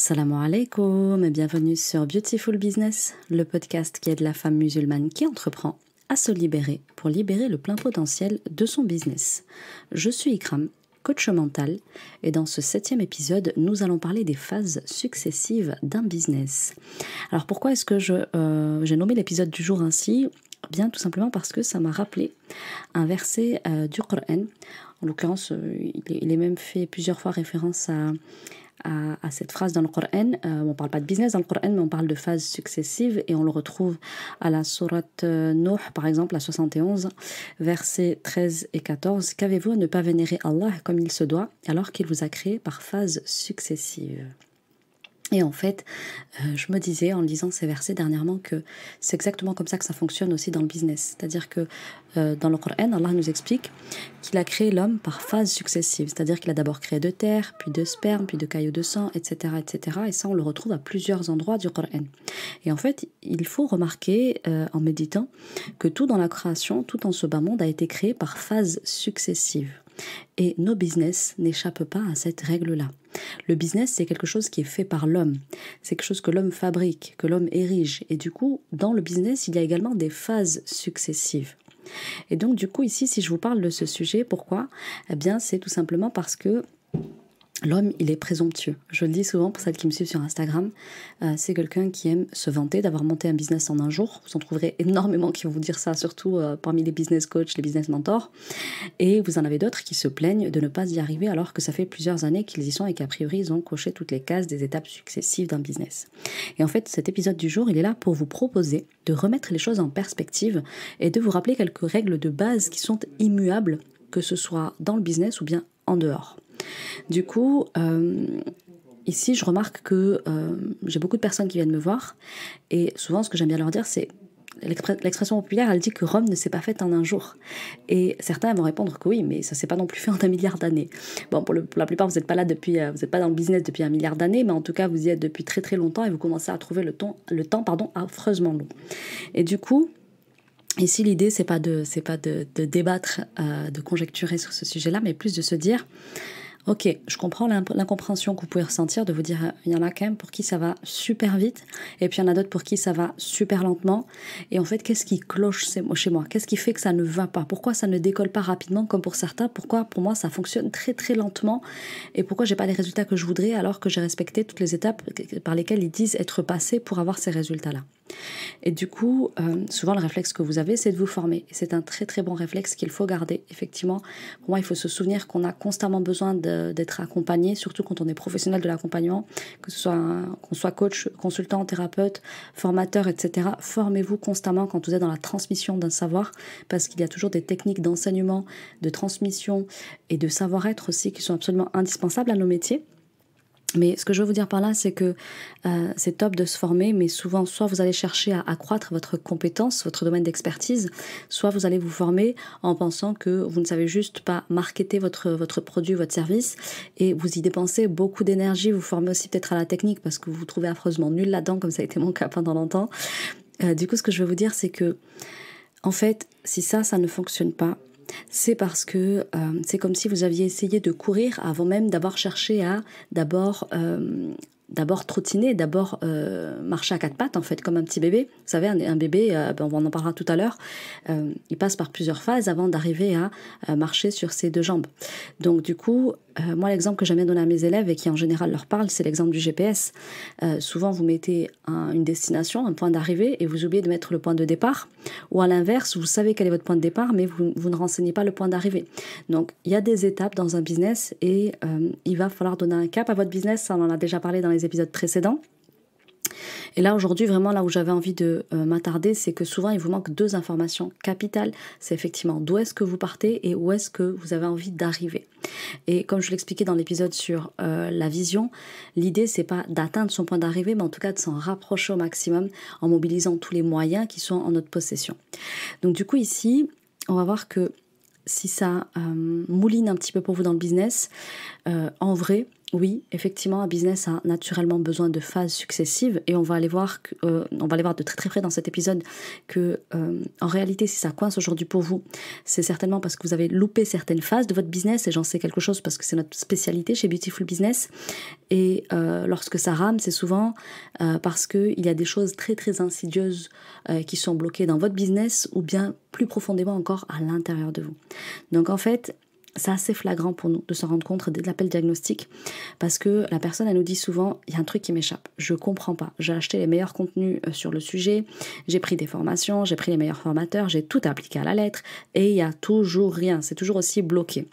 Salam alaikum et bienvenue sur Beautiful Business, le podcast qui aide la femme musulmane qui entreprend à se libérer pour libérer le plein potentiel de son business. Je suis Ikram, coach mental, et dans ce septième épisode, nous allons parler des phases successives d'un business. Alors pourquoi est-ce que euh, j'ai nommé l'épisode du jour ainsi Bien tout simplement parce que ça m'a rappelé un verset euh, du Coran. En l'occurrence, euh, il est même fait plusieurs fois référence à à, cette phrase dans le Coran. on euh, on parle pas de business dans le Coran, mais on parle de phases successives et on le retrouve à la sourate euh, Nuh, par exemple, à 71, versets 13 et 14. Qu'avez-vous à ne pas vénérer Allah comme il se doit, alors qu'il vous a créé par phases successives et en fait, euh, je me disais en lisant ces versets dernièrement que c'est exactement comme ça que ça fonctionne aussi dans le business. C'est-à-dire que euh, dans le Coran, Allah nous explique qu'il a créé l'homme par phases successives, c'est-à-dire qu'il a d'abord créé de terre, puis de sperme, puis de cailloux de sang, etc., etc. Et ça, on le retrouve à plusieurs endroits du Coran. Et en fait, il faut remarquer euh, en méditant que tout dans la création, tout en ce bas monde, a été créé par phases successives. Et nos business n'échappent pas à cette règle-là. Le business, c'est quelque chose qui est fait par l'homme. C'est quelque chose que l'homme fabrique, que l'homme érige. Et du coup, dans le business, il y a également des phases successives. Et donc du coup ici, si je vous parle de ce sujet, pourquoi Eh bien c'est tout simplement parce que L'homme, il est présomptueux. Je le dis souvent pour celles qui me suivent sur Instagram, euh, c'est quelqu'un qui aime se vanter d'avoir monté un business en un jour. Vous en trouverez énormément qui vont vous dire ça, surtout euh, parmi les business coachs, les business mentors. Et vous en avez d'autres qui se plaignent de ne pas y arriver alors que ça fait plusieurs années qu'ils y sont et qu'a priori ils ont coché toutes les cases des étapes successives d'un business. Et en fait, cet épisode du jour, il est là pour vous proposer de remettre les choses en perspective et de vous rappeler quelques règles de base qui sont immuables, que ce soit dans le business ou bien en dehors. Du coup, euh, ici, je remarque que euh, j'ai beaucoup de personnes qui viennent me voir, et souvent, ce que j'aime bien leur dire, c'est l'expression populaire, elle dit que Rome ne s'est pas faite en un jour. Et certains vont répondre que oui, mais ça s'est pas non plus fait en un milliard d'années. Bon, pour, la plupart, vous n'êtes pas là depuis, euh, vous n'êtes pas dans le business depuis un milliard d'années, mais en tout cas, vous y êtes depuis très très longtemps et vous commencez à trouver le temps, le temps pardon, affreusement long. Et du coup, Ici, l'idée, c'est pas de, c'est pas de, débattre, de conjecturer sur ce sujet-là, mais plus de se dire, Ok, je comprends l'incompréhension que vous pouvez ressentir de vous dire euh, il y en a quand même pour qui ça va super vite et puis il y en a d'autres pour qui ça va super lentement. Et en fait, qu'est-ce qui cloche chez moi Qu'est-ce qui fait que ça ne va pas Pourquoi ça ne décolle pas rapidement comme pour certains Pourquoi pour moi ça fonctionne très très lentement Et pourquoi j'ai pas les résultats que je voudrais alors que j'ai respecté toutes les étapes par lesquelles ils disent être passés pour avoir ces résultats-là et du coup, euh, souvent le réflexe que vous avez, c'est de vous former. c'est un très très bon réflexe qu'il faut garder. Effectivement, pour moi, il faut se souvenir qu'on a constamment besoin d'être accompagné, surtout quand on est professionnel de l'accompagnement, que ce soit qu'on soit coach, consultant, thérapeute, formateur, etc. Formez-vous constamment quand vous êtes dans la transmission d'un savoir, parce qu'il y a toujours des techniques d'enseignement, de transmission et de savoir-être aussi qui sont absolument indispensables à nos métiers. Mais ce que je veux vous dire par là, c'est que euh, c'est top de se former, mais souvent, soit vous allez chercher à accroître votre compétence, votre domaine d'expertise, soit vous allez vous former en pensant que vous ne savez juste pas marketer votre, votre produit, votre service, et vous y dépensez beaucoup d'énergie, vous formez aussi peut-être à la technique, parce que vous vous trouvez affreusement nul là-dedans, comme ça a été mon cas pendant longtemps. Euh, du coup, ce que je veux vous dire, c'est que, en fait, si ça, ça ne fonctionne pas, c'est parce que euh, c'est comme si vous aviez essayé de courir avant même d'avoir cherché à d'abord euh, d'abord trottiner, d'abord euh, marcher à quatre pattes en fait, comme un petit bébé. Vous savez, un, bébé, ben, on en parlera tout à l'heure, il passe par plusieurs phases avant d'arriver à marcher sur ses deux jambes. Donc du coup, euh, moi, l'exemple que j'aime bien donner à mes élèves et qui en général leur parle, c'est l'exemple du GPS. Euh, souvent, vous mettez une destination, un point d'arrivée, et vous oubliez de mettre le point de départ. Ou à l'inverse, vous savez quel est votre point de départ, mais vous, ne renseignez pas le point d'arrivée. Donc, il y a des étapes dans un business et euh, il va falloir donner un cap à votre business. on en a déjà parlé dans les épisodes précédents. Et là, aujourd'hui, vraiment, là où j'avais envie de euh, m'attarder, c'est que souvent, il vous manque deux informations capitales. C'est effectivement d'où est-ce que vous partez et où est-ce que vous avez envie d'arriver. Et comme je l'expliquais dans l'épisode sur euh, la vision, l'idée, c'est pas d'atteindre son point d'arrivée, mais en tout cas de s'en rapprocher au maximum en mobilisant tous les moyens qui sont en notre possession. Donc, du coup, ici, on va voir que si ça euh, mouline un petit peu pour vous dans le business, en vrai, oui, effectivement, un business a naturellement besoin de phases successives et on va aller voir, euh, on va aller voir de très très près dans cet épisode que, euh, en réalité, si ça coince aujourd'hui pour vous, c'est certainement parce que vous avez loupé certaines phases de votre business et j'en sais quelque chose parce que c'est notre spécialité chez Beautiful Business. Et euh, lorsque ça rame, c'est souvent parce qu'il y a des choses très très insidieuses qui sont bloquées dans votre business ou bien plus profondément encore à l'intérieur de vous. Donc en fait, c'est assez flagrant pour nous de se rendre compte dès l'appel diagnostic parce que la personne elle nous dit souvent il y a un truc qui m'échappe, je comprends pas. J'ai acheté les meilleurs contenus euh, sur le sujet, j'ai pris des formations, j'ai pris les meilleurs formateurs, j'ai tout appliqué à la lettre et il y a toujours rien, c'est toujours aussi bloqué.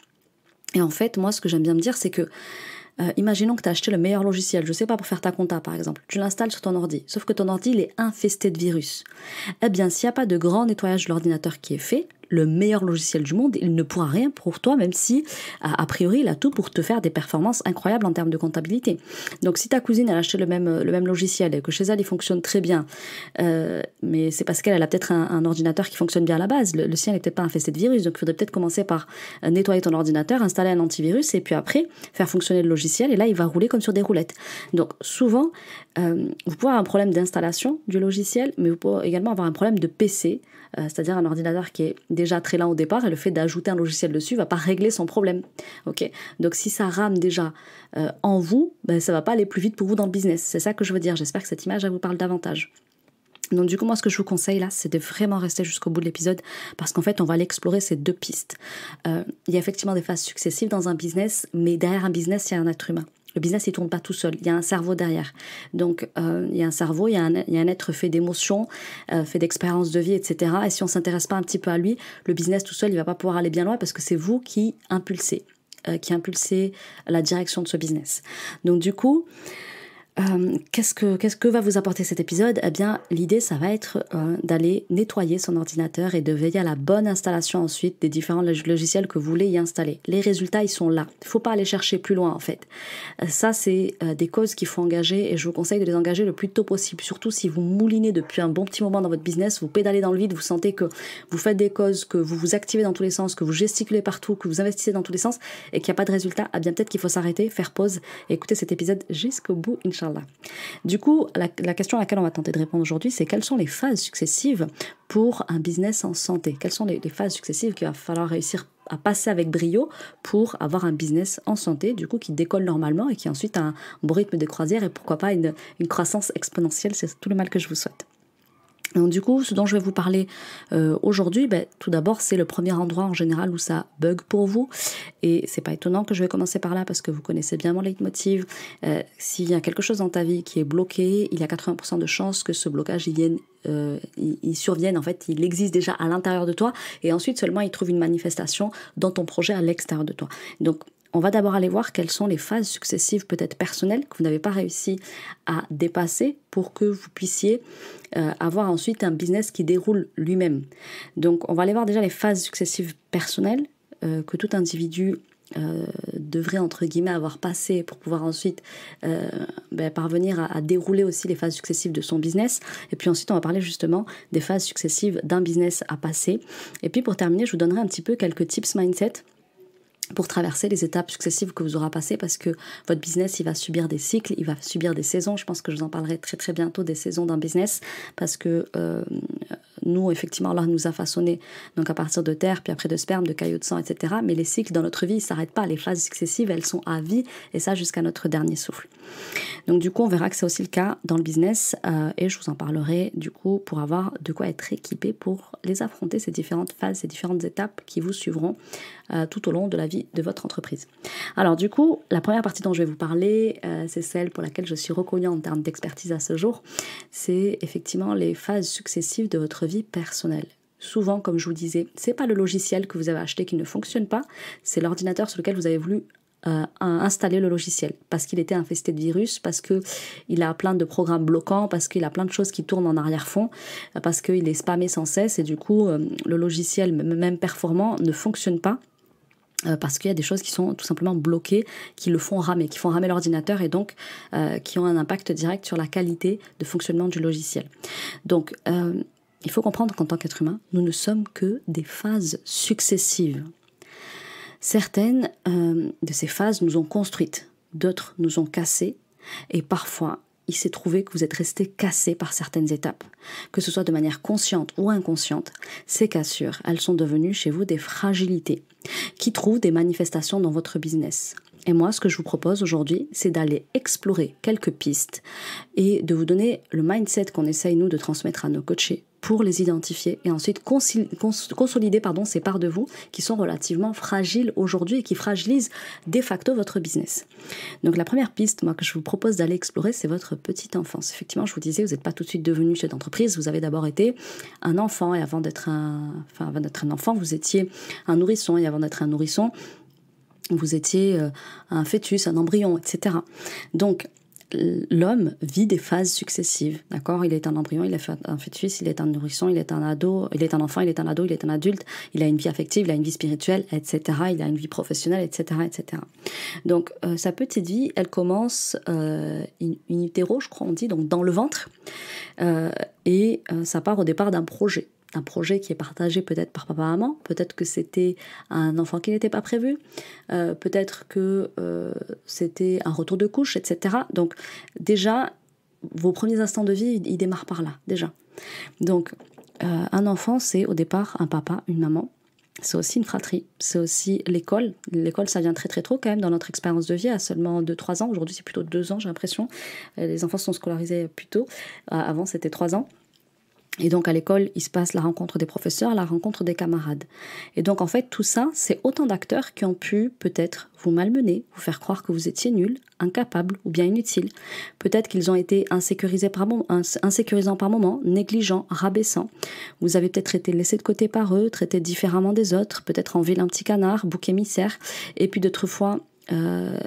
Et en fait, moi ce que j'aime bien me dire c'est que euh, imaginons que tu as acheté le meilleur logiciel, je sais pas, pour faire ta compta par exemple. Tu l'installes sur ton ordi, sauf que ton ordi il est infesté de virus. Eh bien, s'il n'y a pas de grand nettoyage de l'ordinateur qui est fait, le meilleur logiciel du monde, il ne pourra rien pour toi, même si, a priori, il a tout pour te faire des performances incroyables en termes de comptabilité. Donc, si ta cousine, a acheté le même, le même logiciel et que chez elle, il fonctionne très bien, euh, mais c'est parce qu'elle a peut-être un, ordinateur qui fonctionne bien à la base. Le, le sien n'était pas infesté de virus, donc il faudrait peut-être commencer par euh, nettoyer ton ordinateur, installer un antivirus et puis après, faire fonctionner le logiciel et là, il va rouler comme sur des roulettes. Donc, souvent, euh, vous pouvez avoir un problème d'installation du logiciel, mais vous pouvez également avoir un problème de PC, euh, c'est-à-dire un ordinateur qui est déjà très lent au départ et le fait d'ajouter un logiciel dessus ne va pas régler son problème. Ok, donc si ça rame déjà euh, en vous, ça ben, ça va pas aller plus vite pour vous dans le business. C'est ça que je veux dire. J'espère que cette image vous parle davantage. Donc du coup, moi, ce que je vous conseille là, c'est de vraiment rester jusqu'au bout de l'épisode parce qu'en fait, on va aller explorer ces deux pistes. il y a effectivement des phases successives dans un business, mais derrière un business, il y a un être humain. Le business, il tourne pas tout seul. Il y a un cerveau derrière. Donc, euh, il y a un cerveau, il y a un, être fait d'émotions, euh, fait d'expériences de vie, etc. Et si on s'intéresse pas un petit peu à lui, le business tout seul, il va pas pouvoir aller bien loin parce que c'est vous qui impulsez, euh, qui impulsez la direction de ce business. Donc, du coup, euh, qu'est-ce que qu'est-ce que va vous apporter cet épisode Eh bien, l'idée, ça va être euh, d'aller nettoyer son ordinateur et de veiller à la bonne installation ensuite des différents logiciels que vous voulez y installer. Les résultats, ils sont là. Il ne faut pas aller chercher plus loin en fait. Euh, ça, c'est des causes qu'il faut engager et je vous conseille de les engager le plus tôt possible. Surtout si vous moulinez depuis un bon petit moment dans votre business, vous pédalez dans le vide, vous sentez que vous faites des causes, que vous vous activez dans tous les sens, que vous gesticulez partout, que vous investissez dans tous les sens et qu'il n'y a pas de résultat. Eh bien, peut-être qu'il faut s'arrêter, faire pause et écouter cet épisode jusqu'au bout, Inch'Allah. Du coup, la, question à laquelle on va tenter de répondre aujourd'hui, c'est quelles sont les phases successives pour un business en santé Quelles sont les, phases successives qu'il va falloir réussir à passer avec brio pour avoir un business en santé, du coup, qui décolle normalement et qui ensuite a un bon rythme de croisière et pourquoi pas une croissance exponentielle. C'est tout le mal que je vous souhaite du coup, ce dont je vais vous parler euh, aujourd'hui, ben, tout d'abord, c'est le premier endroit en général où ça bug pour vous. Et c'est pas étonnant que je vais commencer par là parce que vous connaissez bien mon leitmotiv. Euh, s'il y a quelque chose dans ta vie qui est bloqué, il y a 80% de chances que ce blocage il vienne euh, survienne, en fait, il existe déjà à l'intérieur de toi, et ensuite seulement il trouve une manifestation dans ton projet à l'extérieur de toi. Donc on va d'abord aller voir quelles sont les phases successives, peut-être personnelles, que vous n'avez pas réussi à dépasser pour que vous puissiez euh, avoir ensuite un business qui déroule lui-même. Donc, on va aller voir déjà les phases successives personnelles euh, que tout individu euh, devrait entre guillemets avoir passé pour pouvoir ensuite ben, parvenir à, dérouler aussi les phases successives de son business. Et puis ensuite, on va parler justement des phases successives d'un business à passer. Et puis pour terminer, je vous donnerai un petit peu quelques tips mindset pour traverser les étapes successives que vous aurez passées parce que votre business, il va subir des cycles, il va subir des saisons. Je pense que je vous en parlerai très très bientôt des saisons d'un business parce que euh, nous, effectivement, l'art nous a façonné donc à partir de terre, puis après de sperme, de cailloux de sang, etc. Mais les cycles dans notre vie, ils s'arrêtent pas. Les phases successives, elles sont à vie et ça jusqu'à notre dernier souffle. Donc du coup, on verra que c'est aussi le cas dans le business euh, et je vous en parlerai du coup pour avoir de quoi être équipé pour les affronter, ces différentes phases, ces différentes étapes qui vous suivront euh, tout au long de la vie de votre entreprise. Alors du coup, la première partie dont je vais vous parler, euh, c'est celle pour laquelle je suis reconnue en termes d'expertise à ce jour, c'est effectivement les phases successives de votre vie personnelle. Souvent, comme je vous disais, c'est pas le logiciel que vous avez acheté qui ne fonctionne pas, c'est l'ordinateur sur lequel vous avez voulu euh, installer le logiciel parce qu'il était infesté de virus, parce que il a plein de programmes bloquants, parce qu'il a plein de choses qui tournent en arrière-fond, parce qu'il est spammé sans cesse et du coup le logiciel même performant ne fonctionne pas euh, parce qu'il y a des choses qui sont tout simplement bloquées, qui le font ramer, qui font ramer l'ordinateur et donc euh, qui ont un impact direct sur la qualité de fonctionnement du logiciel. Donc, euh, il faut comprendre qu'en tant qu'être humain, nous ne sommes que des phases successives. Certaines de ces phases nous ont construites, d'autres nous ont cassées, et parfois il s'est trouvé que vous êtes resté cassé par certaines étapes, que ce soit de manière consciente ou inconsciente, ces cassures, elles sont devenues chez vous des fragilités qui trouvent des manifestations dans votre business. Et moi, ce que je vous propose aujourd'hui, c'est d'aller explorer quelques pistes et de vous donner le mindset qu'on essaye, nous, de transmettre à nos coachés pour les identifier et ensuite consolider pardon, ces parts de vous qui sont relativement fragiles aujourd'hui et qui fragilisent de facto votre business. Donc la première piste moi, que je vous propose d'aller explorer, c'est votre petite enfance. Effectivement, je vous disais, vous n'êtes pas tout de suite devenu cette entreprise vous avez d'abord été un enfant et avant d'être un, enfin, un enfant, vous étiez un nourrisson et avant d'être un nourrisson, vous étiez euh, un fœtus, un embryon, etc. Donc l'homme vit des phases successives, d'accord Il est un embryon, il est un fœtus, il est un nourrisson, il est un ado, il est un enfant, il est un ado, il est un adulte, il a une vie affective, il a une vie spirituelle, etc. Il a une vie professionnelle, etc. etc. Donc, euh, sa petite vie, elle commence une euh, in, je crois on dit, donc dans le ventre, euh, et ça part au départ d'un projet un projet qui est partagé peut-être par papa-maman, peut-être que c'était un enfant qui n'était pas prévu, euh, peut-être que euh, c'était un retour de couche, etc. Donc déjà, vos premiers instants de vie, ils démarrent par là, déjà. Donc euh, un enfant, c'est au départ un papa, une maman, c'est aussi une fratrie, c'est aussi l'école. L'école, ça vient très très tôt quand même dans notre expérience de vie, à seulement 2-3 ans. Aujourd'hui, c'est plutôt 2 ans, j'ai l'impression. Les enfants sont scolarisés plus tôt. Avant, c'était 3 ans. Et donc à l'école, il se passe la rencontre des professeurs, la rencontre des camarades. Et donc en fait, tout ça, c'est autant d'acteurs qui ont pu peut-être vous malmener, vous faire croire que vous étiez nul, incapable ou bien inutile. Peut-être qu'ils ont été insécurisés par insécurisants par moment, négligents, rabaissants. Vous avez peut-être été laissé de côté par eux, traité différemment des autres, peut-être en ville un petit canard, bouc émissaire, et puis d'autres fois euh,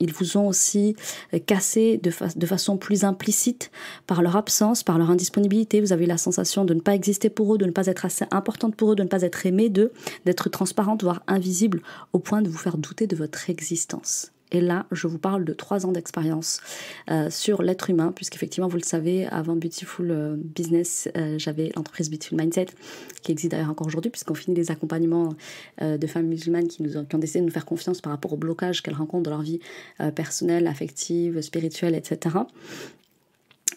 ils vous ont aussi euh, cassé de, façon plus implicite par leur absence, par leur indisponibilité. Vous avez la sensation de ne pas exister pour eux, de ne pas être assez importante pour eux, de ne pas être aimée d'eux, d'être transparente, voire invisible, au point de vous faire douter de votre existence. Et là, je vous parle de trois ans d'expérience euh, sur l'être humain, puisqu'effectivement, vous le savez, avant Beautiful euh, Business, euh, j'avais l'entreprise Beautiful Mindset, qui existe d'ailleurs encore aujourd'hui, puisqu'on finit les accompagnements de femmes musulmanes qui, nous ont, décidé de nous faire confiance par rapport aux blocages qu'elles rencontrent dans leur vie personnelle, affective, spirituelle, etc.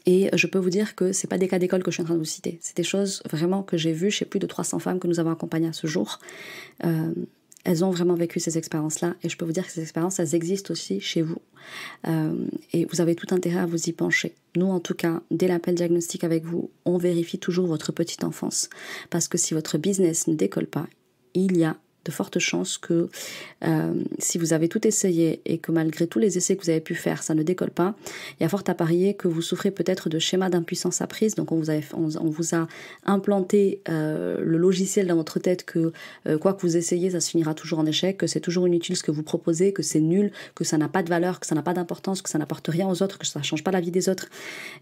Et je peux vous dire que c'est pas des cas d'école que je suis en train de vous citer. C'est des choses vraiment que j'ai vues chez plus de 300 femmes que nous avons accompagnées à ce jour elles ont vraiment vécu ces expériences-là. Et je peux vous dire que ces expériences, elles existent aussi chez vous. Euh, et vous avez tout intérêt à vous y pencher. Nous, en tout cas, dès l'appel diagnostic avec vous, on vérifie toujours votre petite enfance. Parce que si votre business ne décolle pas, il y a de fortes chances que euh, si vous avez tout essayé et que malgré tous les essais que vous avez pu faire, ça ne décolle pas, il y a fort à parier que vous souffrez peut-être de schémas d'impuissance apprise. Donc on vous, a implanté euh, le logiciel dans votre tête que euh, quoi que vous essayez, ça se finira toujours en échec, que c'est toujours inutile ce que vous proposez, que c'est nul, que ça n'a pas de valeur, que ça n'a pas d'importance, que ça n'apporte rien aux autres, que ça ne change pas la vie des autres,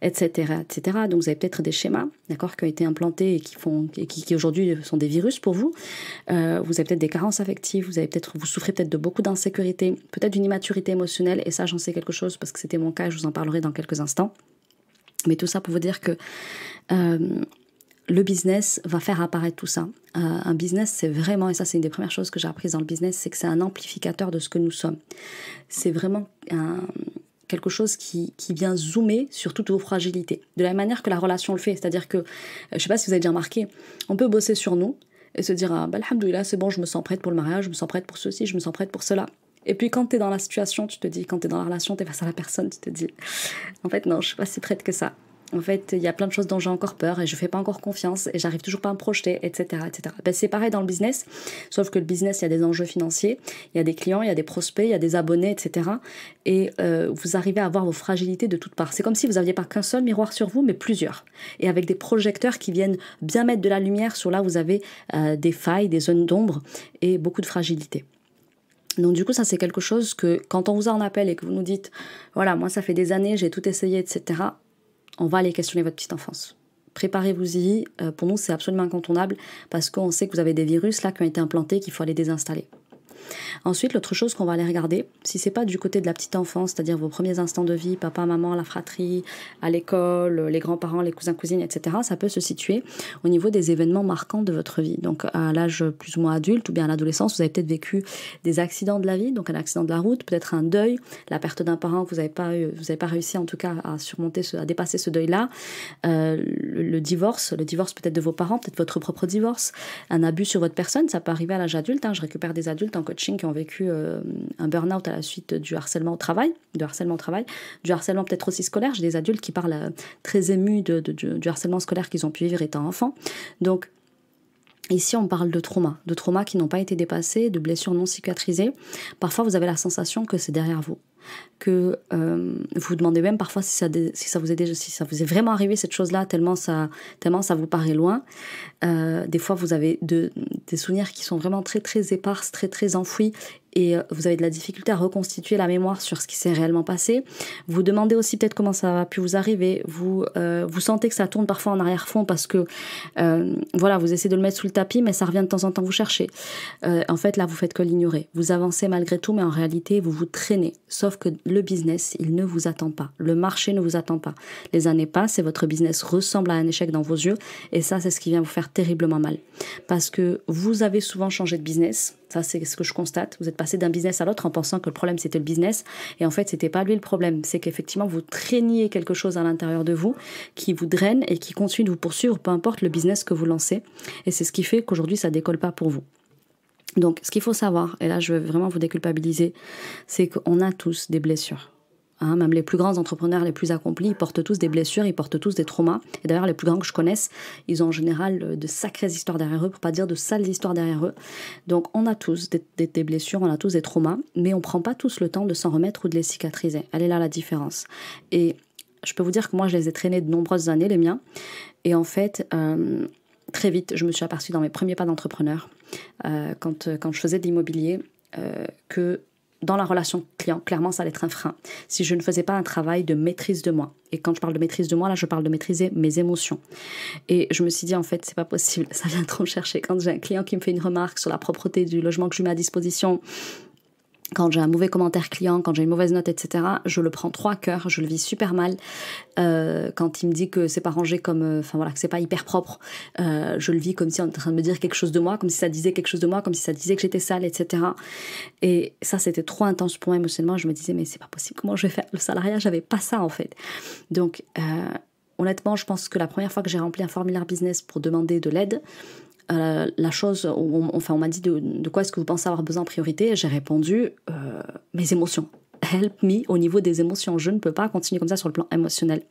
etc. etc. Donc vous avez peut-être des schémas, d'accord, qui ont été implantés et qui, font, qui aujourd'hui sont des virus pour vous. vous avez peut-être des affective, vous avez peut-être, vous souffrez peut-être de beaucoup d'insécurité, peut-être d'une immaturité émotionnelle, et ça j'en sais quelque chose parce que c'était mon cas, je vous en parlerai dans quelques instants. Mais tout ça pour vous dire que euh, le business va faire apparaître tout ça. Euh, un business, c'est vraiment, et ça c'est une des premières choses que j'ai apprises dans le business, c'est que c'est un amplificateur de ce que nous sommes. C'est vraiment un, quelque chose qui, qui, vient zoomer sur toutes vos fragilités. De la même manière que la relation le fait, c'est-à-dire que, euh, je ne sais pas si vous avez déjà remarqué, on peut bosser sur nous, et se dire ah, bah, Alhamdoulilah, c'est bon, je me sens prête pour le mariage, je me sens prête pour ceci, je me sens prête pour cela. Et puis quand tu es dans la situation, tu te dis, quand tu es dans la relation, tu es face à la personne, tu te dis, en fait non, je suis pas si prête que ça en fait, il y a plein de choses dont j'ai encore peur et je fais pas encore confiance et j'arrive toujours pas à me projeter, etc. etc. Ben, c'est pareil dans le business, sauf que le business, il y a des enjeux financiers, il y a des clients, il y a des prospects, il y a des abonnés, etc. Et euh, vous arrivez à voir vos fragilités de toutes parts. C'est comme si vous n'aviez pas qu'un seul miroir sur vous, mais plusieurs. Et avec des projecteurs qui viennent bien mettre de la lumière sur là vous avez euh, des failles, des zones d'ombre et beaucoup de fragilité. Donc du coup, ça c'est quelque chose que quand on vous en appelle et que vous nous dites, voilà, moi ça fait des années, j'ai tout essayé, etc on va aller questionner votre petite enfance. Préparez-vous-y. Euh, pour nous, c'est absolument incontournable parce qu'on sait que vous avez des virus là qui ont été implantés, qu'il faut aller désinstaller. Ensuite, l'autre chose qu'on va aller regarder, si c'est pas du côté de la petite enfance, c'est-à-dire vos premiers instants de vie, papa, maman, la fratrie, à l'école, les grands-parents, les cousins, cousines, etc., ça peut se situer au niveau des événements marquants de votre vie. Donc à l'âge plus ou moins adulte ou bien à l'adolescence, vous avez peut-être vécu des accidents de la vie, donc un accident de la route, peut-être un deuil, la perte d'un parent que vous n'avez pas, eu, vous avez pas réussi en tout cas à surmonter, à dépasser ce deuil-là, euh, le divorce, le divorce peut-être de vos parents, peut-être votre propre divorce, un abus sur votre personne, ça peut arriver à l'âge adulte. Hein, je récupère des adultes en qui ont vécu euh, un burn-out à la suite du harcèlement au travail, du harcèlement au travail, du harcèlement peut-être aussi scolaire. J'ai des adultes qui parlent euh, très émus de, du, harcèlement scolaire qu'ils ont pu vivre étant enfants. Donc, Ici, on parle de traumas, de traumas qui n'ont pas été dépassés, de blessures non cicatrisées. Parfois, vous avez la sensation que c'est derrière vous que vous euh, vous demandez même parfois si ça, si ça vous est si ça vous est vraiment arrivé cette chose-là, tellement ça, tellement ça vous paraît loin. Euh, des fois, vous avez de, des souvenirs qui sont vraiment très très éparses, très très enfouis, et euh, vous avez de la difficulté à reconstituer la mémoire sur ce qui s'est réellement passé. Vous demandez aussi peut-être comment ça a pu vous arriver. Vous vous sentez que ça tourne parfois en arrière-fond parce que voilà, vous essayez de le mettre sous le tapis, mais ça revient de temps en temps vous chercher. en fait, là, vous faites que l'ignorer. Vous avancez malgré tout, mais en réalité, vous vous traînez. Sauf que le business, il ne vous attend pas. Le marché ne vous attend pas. Les années passent et votre business ressemble à un échec dans vos yeux. Et ça, c'est ce qui vient vous faire terriblement mal. Parce que vous avez souvent changé de business. Ça, c'est ce que je constate. Vous êtes passé d'un business à l'autre en pensant que le problème, c'était le business. Et en fait, ce n'était pas lui le problème. C'est qu'effectivement, vous traîniez quelque chose à l'intérieur de vous qui vous draine et qui continue de vous poursuivre, peu importe le business que vous lancez. Et c'est ce qui fait qu'aujourd'hui, ça décolle pas pour vous. Donc, ce qu'il faut savoir, et là je veux vraiment vous déculpabiliser, c'est qu'on a tous des blessures. Hein, même les plus grands entrepreneurs, les plus accomplis, ils portent tous des blessures, ils portent tous des traumas. Et d'ailleurs, les plus grands que je connaisse, ils ont en général euh, de sacrées histoires derrière eux, pour pas dire de sales histoires derrière eux. Donc, on a tous des, blessures, on a tous des traumas, mais on prend pas tous le temps de s'en remettre ou de les cicatriser. Elle est là la différence. Et je peux vous dire que moi, je les ai traînés de nombreuses années, les miens. Et en fait, euh, très vite, je me suis aperçue dans mes premiers pas d'entrepreneur euh, quand, euh, quand je faisais de l'immobilier euh, que dans la relation client, clairement, ça allait être un frein. Si je ne faisais pas un travail de maîtrise de moi. Et quand je parle de maîtrise de moi, là, je parle de maîtriser mes émotions. Et je me suis dit, en fait, c'est pas possible, ça vient trop me chercher. Quand j'ai un client qui me fait une remarque sur la propreté du logement que je mets à disposition, quand j'ai un mauvais commentaire client, quand j'ai une mauvaise note, etc., je le prends trois cœurs, je le vis super mal. Euh, quand il me dit que c'est pas rangé comme, euh, enfin voilà, que c'est pas hyper propre, euh, je le vis comme si on était en train de me dire quelque chose de moi, comme si ça disait quelque chose de moi, comme si ça disait que j'étais sale, etc. Et ça, c'était trop intense pour moi émotionnellement. Je me disais, mais c'est pas possible, comment je vais faire le salariat J'avais pas ça en fait. Donc, honnêtement, je pense que la première fois que j'ai rempli un formulaire business pour demander de l'aide, euh, la chose, on, enfin on m'a dit de, quoi est-ce que vous pensez avoir besoin en priorité, j'ai répondu euh, mes émotions. Help me au niveau des émotions. Je ne peux pas continuer comme ça sur le plan émotionnel.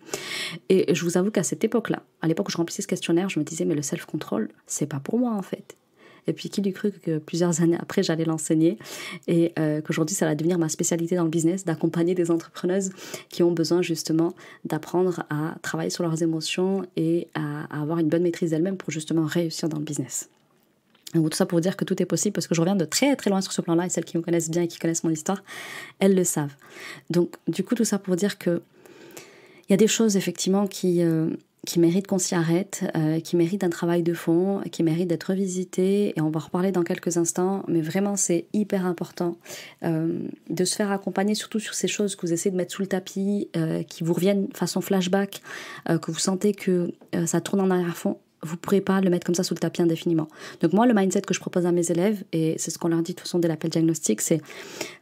Et je vous avoue qu'à cette époque-là, à l'époque où je remplissais ce questionnaire, je me disais mais le self-control, c'est pas pour moi en fait. Et puis, qui lui cru que plusieurs années après, j'allais l'enseigner et euh, qu'aujourd'hui, ça va devenir ma spécialité dans le business, d'accompagner des entrepreneuses qui ont besoin justement d'apprendre à travailler sur leurs émotions et à, avoir une bonne maîtrise d'elles-mêmes pour justement réussir dans le business. Donc, tout ça pour dire que tout est possible parce que je reviens de très très loin sur ce plan-là et celles qui me connaissent bien et qui connaissent mon histoire, elles le savent. Donc du coup tout ça pour dire que il y a des choses effectivement qui, euh, qui mérite qu'on s'y arrête, euh, qui mérite un travail de fond, qui mérite d'être visité, et on va en reparler dans quelques instants, mais vraiment c'est hyper important euh, de se faire accompagner, surtout sur ces choses que vous essayez de mettre sous le tapis, euh, qui vous reviennent façon flashback, que vous sentez que ça tourne en arrière-fond, vous pourrez pas le mettre comme ça sous le tapis indéfiniment. Donc moi, le mindset que je propose à mes élèves, et c'est ce qu'on leur dit de toute façon dès l'appel diagnostic, c'est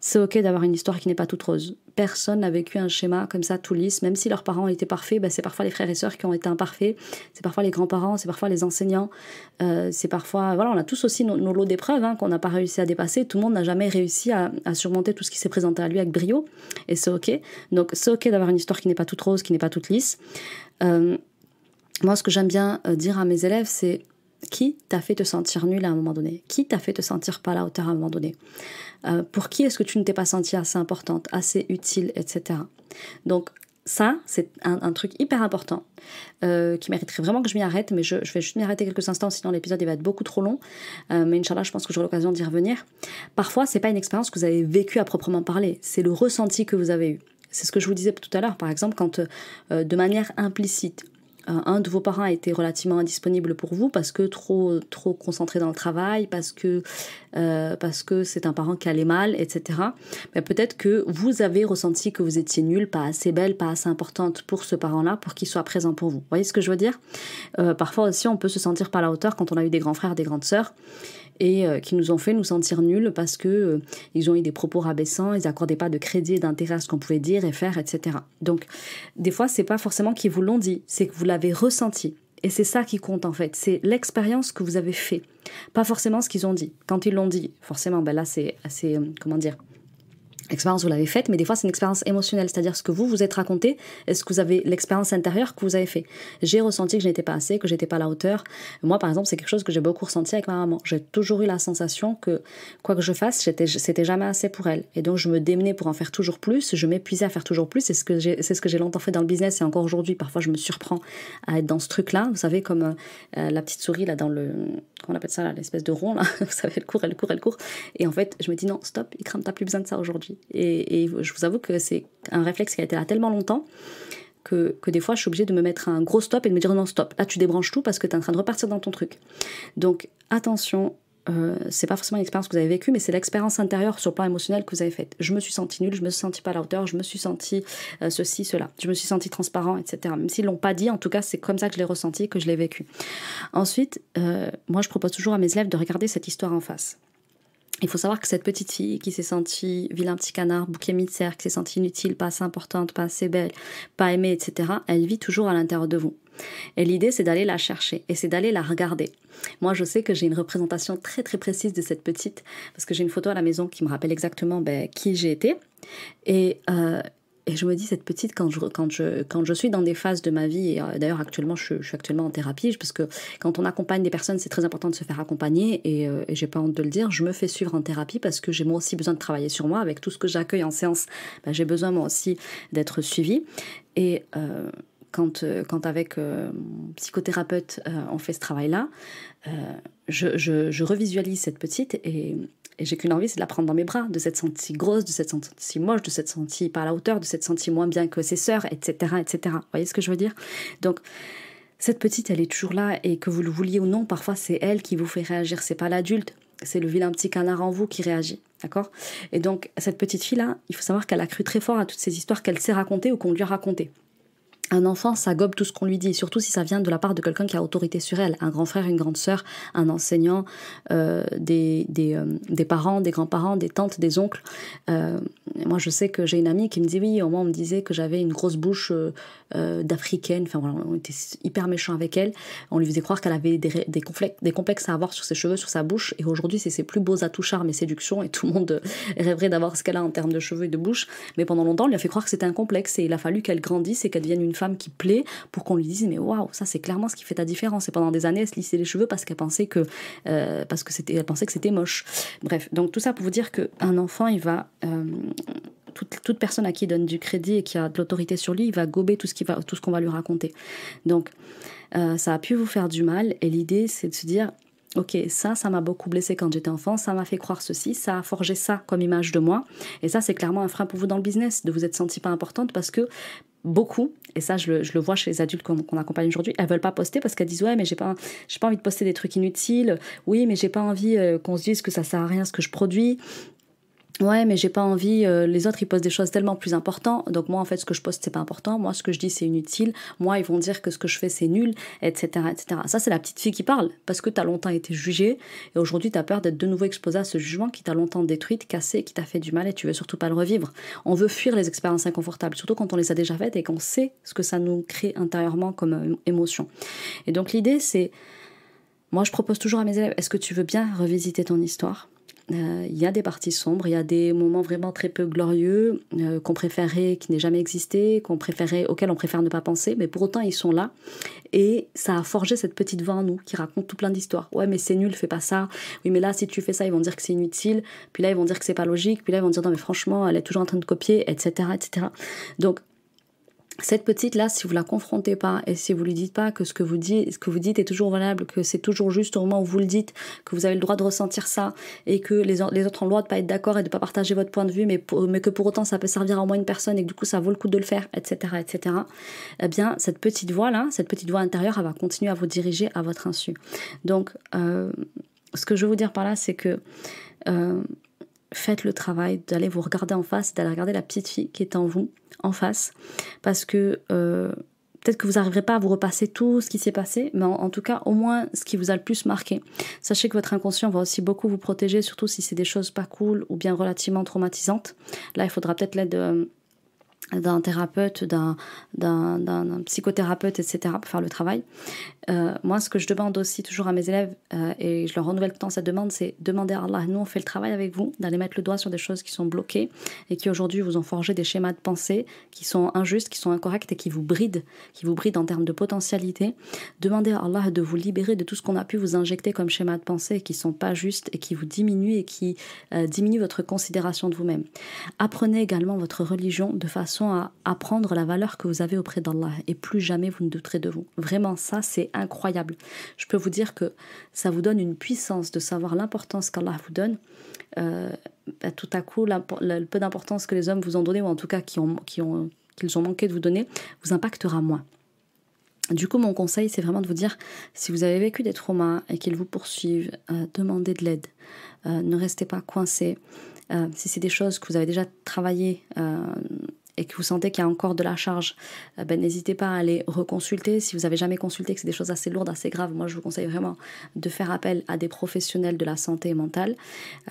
c'est ok d'avoir une histoire qui n'est pas toute rose. Personne n'a vécu un schéma comme ça tout lisse, même si leurs parents étaient parfaits, bah, c'est parfois les frères et sœurs qui ont été imparfaits, c'est parfois les grands-parents, c'est parfois les enseignants, euh, c'est parfois... Voilà, on a tous aussi nos, lots d'épreuves hein, qu'on n'a pas réussi à dépasser, tout le monde n'a jamais réussi à, surmonter tout ce qui s'est présenté à lui avec brio, et c'est ok. Donc c'est ok d'avoir une histoire qui n'est pas toute rose, qui n'est pas toute lisse. Euh, moi, ce que j'aime bien euh, dire à mes élèves, c'est qui t'a fait te sentir nul à un moment donné Qui t'a fait te sentir pas à la hauteur à un moment donné euh, Pour qui est-ce que tu ne t'es pas sentie assez importante, assez utile, etc. Donc ça, c'est un, truc hyper important euh, qui mériterait vraiment que je m'y arrête, mais je, vais juste m'y arrêter quelques instants, sinon l'épisode il va être beaucoup trop long. Euh, mais Inch'Allah, je pense que j'aurai l'occasion d'y revenir. Parfois, c'est pas une expérience que vous avez vécue à proprement parler, c'est le ressenti que vous avez eu. C'est ce que je vous disais tout à l'heure, par exemple, quand de manière implicite euh, un de vos parents a été relativement indisponible pour vous parce que trop trop concentré dans le travail, parce que euh, parce que c'est un parent qui allait mal, etc. Mais peut-être que vous avez ressenti que vous étiez nulle, pas assez belle, pas assez importante pour ce parent-là, pour qu'il soit présent pour vous. Vous voyez ce que je veux dire euh, Parfois aussi, on peut se sentir par la hauteur quand on a eu des grands frères, des grandes sœurs et euh, qui nous ont fait nous sentir nuls parce que euh, ils ont eu des propos rabaissants, ils accordaient pas de crédit et d'intérêt à ce qu'on pouvait dire et faire, etc. Donc, des fois, c'est pas forcément qu'ils vous l'ont dit, c'est que vous l'avez ressenti. Et c'est ça qui compte en fait, c'est l'expérience que vous avez fait, pas forcément ce qu'ils ont dit. Quand ils l'ont dit, forcément, ben là c'est assez, euh, comment dire, expérience vous l'avez faite, mais des fois c'est une expérience émotionnelle, c'est-à-dire ce que vous vous êtes raconté, est-ce que vous avez l'expérience intérieure que vous avez fait. J'ai ressenti que je n'étais pas assez, que j'étais pas à la hauteur. Moi par exemple, c'est quelque chose que j'ai beaucoup ressenti avec ma maman. J'ai toujours eu la sensation que quoi que je fasse, c'était jamais assez pour elle. Et donc je me démenais pour en faire toujours plus, je m'épuisais à faire toujours plus. C'est ce que j'ai, c'est ce que j'ai longtemps fait dans le business et encore aujourd'hui, parfois je me surprends à être dans ce truc-là. Vous savez comme euh, la petite souris là dans le, comment on appelle ça, l'espèce de rond là. Vous savez, elle court, elle court, elle court. Et en fait, je me dis non, stop, il crame, t'as plus besoin de ça aujourd'hui et, je vous avoue que c'est un réflexe qui a été là tellement longtemps que, des fois je suis obligée de me mettre un gros stop et de me dire non stop, là tu débranches tout parce que tu es en train de repartir dans ton truc. Donc attention, euh, c'est pas forcément l'expérience que vous avez vécue, mais c'est l'expérience intérieure sur le plan émotionnel que vous avez faite. Je me suis sentie nulle, je me suis sentie pas à la hauteur, je me suis sentie euh, ceci, cela, je me suis sentie transparent, etc. Même s'ils l'ont pas dit, en tout cas, c'est comme ça que je l'ai ressenti, que je l'ai vécu. Ensuite, euh, moi, je propose toujours à mes élèves de regarder cette histoire en face. Il faut savoir que cette petite fille qui s'est sentie vilain petit canard, bouc émissaire, qui s'est sentie inutile, pas assez importante, pas assez belle, pas aimée, etc., elle vit toujours à l'intérieur de vous. Et l'idée, c'est d'aller la chercher et c'est d'aller la regarder. Moi, je sais que j'ai une représentation très très précise de cette petite parce que j'ai une photo à la maison qui me rappelle exactement ben, qui j'ai été. Et, euh, et je me dis, cette petite, quand je, quand je, quand je suis dans des phases de ma vie, et euh, d'ailleurs actuellement, je, suis actuellement en thérapie, parce que quand on accompagne des personnes, c'est très important de se faire accompagner, et, je euh, n'ai j'ai pas honte de le dire, je me fais suivre en thérapie parce que j'ai moi aussi besoin de travailler sur moi, avec tout ce que j'accueille en séance, bah, j'ai besoin moi aussi d'être suivie. Et euh, quand, quand avec mon psychothérapeute, on fait ce travail-là, je, je, je revisualise cette petite et et j'ai qu'une envie, c'est de la prendre dans mes bras, de cette sentie grosse, de cette sentie moche, de cette sentie pas à la hauteur, de cette sentie moins bien que ses sœurs, etc., etc. Vous voyez ce que je veux dire Donc, cette petite, elle est toujours là, et que vous le vouliez ou non, parfois c'est elle qui vous fait réagir, c'est pas l'adulte, c'est le vilain petit canard en vous qui réagit, d'accord Et donc, cette petite fille-là, il faut savoir qu'elle a cru très fort à toutes ces histoires qu'elle s'est racontées ou qu'on lui a racontées un enfant, ça gobe tout ce qu'on lui dit, surtout si ça vient de la part de quelqu'un qui a autorité sur elle, un grand frère, une grande sœur, un enseignant, euh, des, euh, des, parents, des grands-parents, des tantes, des oncles. Euh, moi, je sais que j'ai une amie qui me dit oui, au moins on me disait que j'avais une grosse bouche euh, d'africaine, Enfin voilà, on était hyper méchants avec elle. On lui faisait croire qu'elle avait des, complexes, à avoir sur ses cheveux, sur sa bouche. Et aujourd'hui, c'est ses plus beaux atouts, charme et séduction. Et tout le monde euh, rêverait d'avoir ce qu'elle a en termes de cheveux et de bouche. Mais pendant longtemps, on lui a fait croire que c'était un complexe. Et il a fallu qu'elle grandisse et qu'elle devienne une femme qui plaît pour qu'on lui dise Mais waouh, ça c'est clairement ce qui fait ta différence. Et pendant des années, elle se lissait les cheveux parce qu'elle pensait que euh, parce que c'était elle pensait que c'était moche. Bref, donc tout ça pour vous dire qu'un enfant, il va toute, personne à qui donne du crédit et qui a de l'autorité sur lui, il va gober tout ce qu'on va, lui raconter. Donc, euh, ça a pu vous faire du mal. Et l'idée, c'est de se dire, ok, ça, ça m'a beaucoup blessé quand j'étais enfant, ça m'a fait croire ceci, ça a forgé ça comme image de moi. Et ça, c'est clairement un frein pour vous dans le business, de vous être senti pas importante parce que beaucoup, et ça je le, vois chez les adultes qu'on accompagne aujourd'hui, elles veulent pas poster parce qu'elles disent ouais mais j'ai pas, pas envie de poster des trucs inutiles, oui mais j'ai pas envie euh, qu'on se dise que ça sert à rien ce que je produis, Ouais, mais j'ai pas envie. Euh, les autres, ils posent des choses tellement plus importantes. Donc moi, en fait, ce que je poste, c'est pas important. Moi, ce que je dis, c'est inutile. Moi, ils vont dire que ce que je fais, c'est nul, etc., etc. Ça, c'est la petite fille qui parle parce que t'as longtemps été jugée et aujourd'hui, t'as peur d'être de nouveau exposée à ce jugement qui t'a longtemps détruite, cassée, qui t'a fait du mal et tu veux surtout pas le revivre. On veut fuir les expériences inconfortables, surtout quand on les a déjà faites et qu'on sait ce que ça nous crée intérieurement comme euh, émotion. Et donc l'idée, c'est, moi, je propose toujours à mes élèves, est-ce que tu veux bien revisiter ton histoire? Euh, il y a des parties sombres, il y a des moments vraiment très peu glorieux euh, qu'on préférait, qui n'aient jamais existé, qu'on préférait, auxquels on préfère ne pas penser, mais pour autant ils sont là. Et ça a forgé cette petite voix en nous qui raconte tout plein d'histoires. Ouais, mais c'est nul, fais pas ça. Oui, mais là, si tu fais ça, ils vont dire que c'est inutile. Puis là, ils vont dire que c'est pas logique. Puis là, ils vont dire non, mais franchement, elle est toujours en train de copier, etc., etc. Donc, cette petite là, si vous la confrontez pas et si vous lui dites pas que ce que vous dites, est toujours valable, que c'est toujours juste au moment où vous le dites, que vous avez le droit de ressentir ça et que les, autres ont le droit de pas être d'accord et de pas partager votre point de vue, mais, que pour autant ça peut servir à moins une personne et que du coup ça vaut le coup de le faire, etc., etc. Eh bien, cette petite voix là, cette petite voix intérieure, elle va continuer à vous diriger à votre insu. Donc, euh, ce que je veux vous dire par là, c'est que euh, faites le travail d'aller vous regarder en face, d'aller regarder la petite fille qui est en vous, en face, parce que euh, peut-être que vous n'arriverez pas à vous repasser tout ce qui s'est passé, mais en, tout cas, au moins ce qui vous a le plus marqué. Sachez que votre inconscient va aussi beaucoup vous protéger, surtout si c'est des choses pas cool ou bien relativement traumatisantes. Là, il faudra peut-être l'aide. Euh, d'un thérapeute, d'un psychothérapeute, etc., pour faire le travail. Euh, moi, ce que je demande aussi toujours à mes élèves, euh, et je leur renouvelle tout le temps cette demande, c'est demander à Allah, nous on fait le travail avec vous, d'aller mettre le doigt sur des choses qui sont bloquées et qui aujourd'hui vous ont forgé des schémas de pensée qui sont injustes, qui sont incorrects et qui vous brident, qui vous brident en termes de potentialité. Demandez à Allah de vous libérer de tout ce qu'on a pu vous injecter comme schémas de pensée qui sont pas justes et qui vous diminuent et qui euh, diminuent votre considération de vous-même. Apprenez également votre religion de façon à apprendre la valeur que vous avez auprès d'Allah et plus jamais vous ne douterez de vous. Vraiment, ça c'est incroyable. Je peux vous dire que ça vous donne une puissance de savoir l'importance qu'Allah vous donne. Euh, bah, tout à coup, le peu d'importance que les hommes vous ont donné, ou en tout cas qui ont, qui ont, qu'ils ont manqué de vous donner, vous impactera moins. Du coup, mon conseil, c'est vraiment de vous dire, si vous avez vécu des traumas et qu'ils vous poursuivent, euh, demandez de l'aide. Euh, ne restez pas coincé. si c'est des choses que vous avez déjà travaillées et que vous sentez qu'il y a encore de la charge, euh, ben, n'hésitez pas à aller reconsulter. Si vous n'avez jamais consulté, que c'est des choses assez lourdes, assez graves, moi je vous conseille vraiment de faire appel à des professionnels de la santé mentale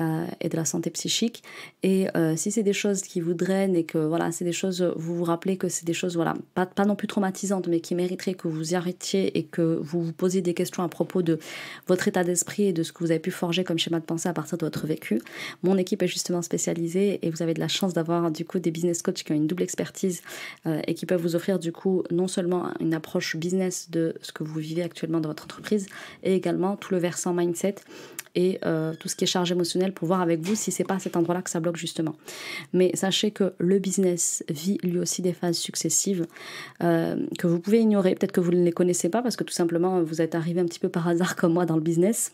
euh, et de la santé psychique. Et euh, si c'est des choses qui vous drainent et que voilà, c'est des choses, vous vous rappelez que c'est des choses, voilà, pas, pas non plus traumatisantes, mais qui mériteraient que vous y arrêtiez et que vous vous posiez des questions à propos de votre état d'esprit et de ce que vous avez pu forger comme schéma de pensée à partir de votre vécu. Mon équipe est justement spécialisée et vous avez de la chance d'avoir du coup des business coachs qui ont une double expertise euh, et qui peuvent vous offrir du coup non seulement une approche business de ce que vous vivez actuellement dans votre entreprise et également tout le versant mindset et euh, tout ce qui est charge émotionnelle pour voir avec vous si c'est pas cet endroit-là que ça bloque justement. Mais sachez que le business vit lui aussi des phases successives euh, que vous pouvez ignorer, peut-être que vous ne les connaissez pas parce que tout simplement vous êtes arrivé un petit peu par hasard comme moi dans le business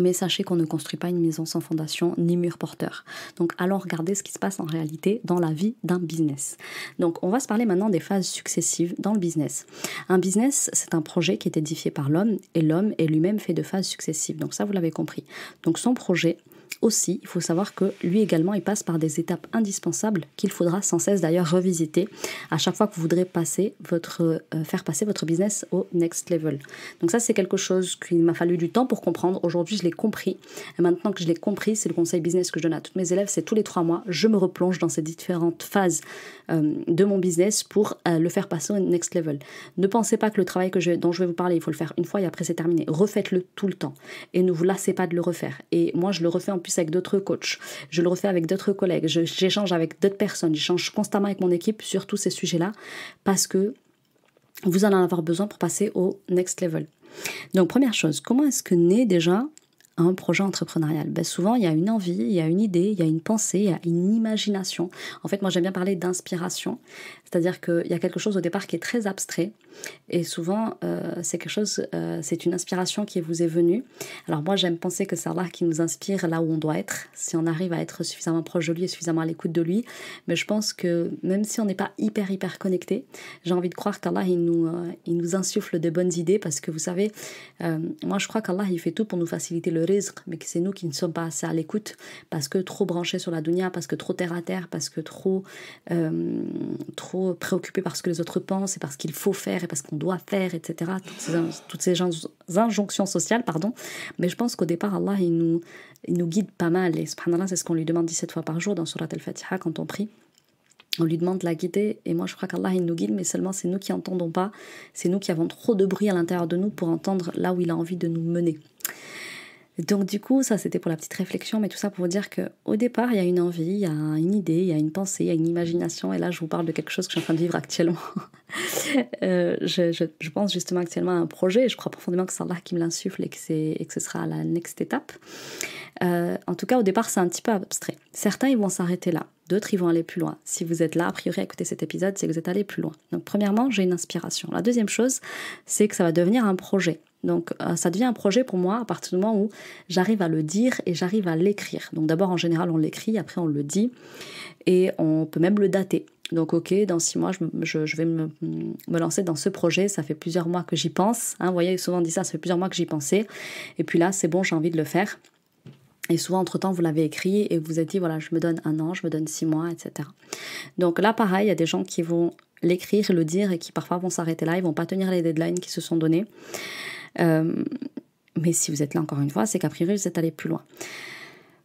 mais sachez qu'on ne construit pas une maison sans fondation ni mur porteur. Donc allons regarder ce qui se passe en réalité dans la vie d'un business. Donc on va se parler maintenant des phases successives dans le business. Un business, c'est un projet qui est édifié par l'homme et l'homme est lui-même fait de phases successives. Donc ça, vous l'avez compris. Donc son projet, aussi, il faut savoir que lui également, il passe par des étapes indispensables qu'il faudra sans cesse d'ailleurs revisiter à chaque fois que vous voudrez passer votre, euh, faire passer votre business au next level. Donc ça, c'est quelque chose qu'il m'a fallu du temps pour comprendre. Aujourd'hui, je l'ai compris. Et maintenant que je l'ai compris, c'est le conseil business que je donne à tous mes élèves, c'est tous les trois mois, je me replonge dans ces différentes phases euh, de mon business pour euh, le faire passer au next level. Ne pensez pas que le travail que je, dont je vais vous parler, il faut le faire une fois et après c'est terminé. Refaites-le tout le temps et ne vous lassez pas de le refaire. Et moi, je le refais en avec d'autres coachs, je le refais avec d'autres collègues, j'échange avec d'autres personnes, j'échange constamment avec mon équipe sur tous ces sujets-là parce que vous allez en avoir besoin pour passer au next level. Donc première chose, comment est-ce que naît déjà un projet entrepreneurial ben Souvent, il y a une envie, il y a une idée, il y a une pensée, il y a une imagination. En fait, moi, j'aime bien parler d'inspiration, c'est-à-dire qu'il y a quelque chose au départ qui est très abstrait, et souvent, euh, c'est quelque chose, euh, c'est une inspiration qui vous est venue. Alors moi, j'aime penser que c'est Allah qui nous inspire là où on doit être, si on arrive à être suffisamment proche de lui et suffisamment à l'écoute de lui. Mais je pense que même si on n'est pas hyper hyper connecté, j'ai envie de croire qu'Allah il nous, euh, il nous insuffle de bonnes idées parce que vous savez, moi je crois qu'Allah il fait tout pour nous faciliter le mais que c'est nous qui ne sommes pas assez à l'écoute, parce que trop branchés sur la dunya, parce que trop terre à terre, parce que trop, euh, trop préoccupés par ce que les autres pensent, et par ce qu'il faut faire, et parce qu'on doit faire, etc. Toutes ces, injonctions sociales, pardon. Mais je pense qu'au départ, Allah, il nous, nous guide pas mal, et c'est ce qu'on lui demande 17 fois par jour dans Surat al-Fatiha quand on prie on lui demande de la guider et moi je crois qu'Allah il nous guide mais seulement c'est nous qui entendons pas, c'est nous qui avons trop de bruit à l'intérieur de nous pour entendre là où il a envie de nous mener. Donc du coup, ça c'était pour la petite réflexion, mais tout ça pour vous dire qu'au départ, il y a une envie, il y a une idée, il y a une pensée, il y a une imagination, et là je vous parle de quelque chose que je suis en train de vivre actuellement. Euh, je, je, pense justement actuellement à un projet, et je crois profondément que c'est Allah qui me l'insuffle et, que et que ce sera la next étape. Euh, en tout cas, au départ, c'est un petit peu abstrait. Certains, ils vont s'arrêter là, d'autres, ils vont aller plus loin. Si vous êtes là, a priori, à écouter cet épisode, c'est que vous êtes allé plus loin. Donc premièrement, j'ai une inspiration. La deuxième chose, c'est que ça va devenir un projet. Donc euh, ça devient un projet pour moi à partir du moment où j'arrive à le dire et j'arrive à l'écrire. Donc d'abord en général on l'écrit, après on le dit et on peut même le dater. Donc ok, dans six mois, je, vais me, lancer dans ce projet. Ça fait plusieurs mois que j'y pense. Hein, vous voyez, souvent on dit ça, ça fait plusieurs mois que j'y pensais. Et puis là, c'est bon, j'ai envie de le faire. Et souvent, entre-temps, vous l'avez écrit et vous vous êtes dit, voilà, je me donne un an, je me donne six mois, etc. Donc là, pareil, il y a des gens qui vont l'écrire, le dire et qui parfois vont s'arrêter là, ils ne vont pas tenir les deadlines qui se sont donnés. Euh, mais si vous êtes là encore une fois, c'est qu'a priori, vous êtes allé plus loin.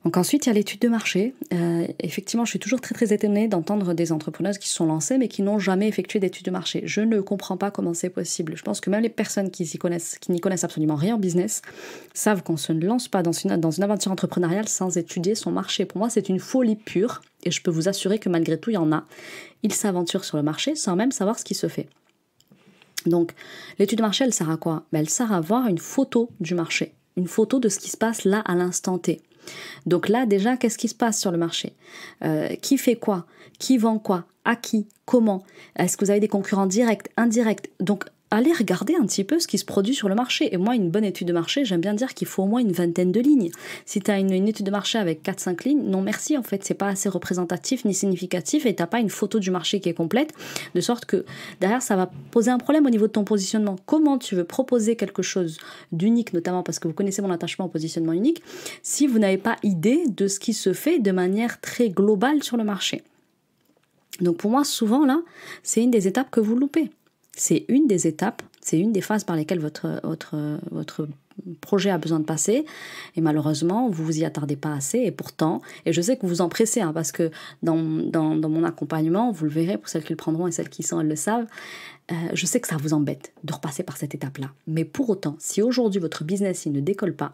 Donc ensuite, il y a l'étude de marché. Euh, effectivement, je suis toujours très très étonnée d'entendre des entrepreneuses qui se sont lancées mais qui n'ont jamais effectué d'étude de marché. Je ne comprends pas comment c'est possible. Je pense que même les personnes qui qui n'y connaissent absolument rien en business, savent qu'on se ne lance pas dans dans une aventure entrepreneuriale sans étudier son marché. Pour moi, c'est une folie pure et je peux vous assurer que malgré tout, il y en a. Ils s'aventurent sur le marché sans même savoir ce qui se fait. Donc, l'étude de marché, elle sert à quoi ben, Elle sert à voir une photo du marché, une photo de ce qui se passe là à l'instant T. Donc là, déjà, qu'est-ce qui se passe sur le marché euh, Qui fait quoi Qui vend quoi À qui Comment Est-ce que vous avez des concurrents directs, indirects Donc, allez regarder un petit peu ce qui se produit sur le marché. Et moi, une bonne étude de marché, j'aime bien dire qu'il faut au moins une vingtaine de lignes. Si tu as une, étude de marché avec 4-5 lignes, non merci, en fait, c'est pas assez représentatif ni significatif et t'as pas une photo du marché qui est complète, de sorte que derrière, ça va poser un problème au niveau de ton positionnement. Comment tu veux proposer quelque chose d'unique, notamment parce que vous connaissez mon attachement au positionnement unique, si vous n'avez pas idée de ce qui se fait de manière très globale sur le marché. Donc pour moi, souvent là, c'est une des étapes que vous loupez. C'est une des étapes, c'est une des phases par lesquelles votre, votre, projet a besoin de passer. Et malheureusement, vous vous y attardez pas assez. Et pourtant, et je sais que vous vous empressez, hein, parce que dans, mon accompagnement, vous le verrez pour celles qui le prendront et celles qui sont, le savent, euh, je sais que ça vous embête de repasser par cette étape-là. Mais pour autant, si aujourd'hui votre business il ne décolle pas,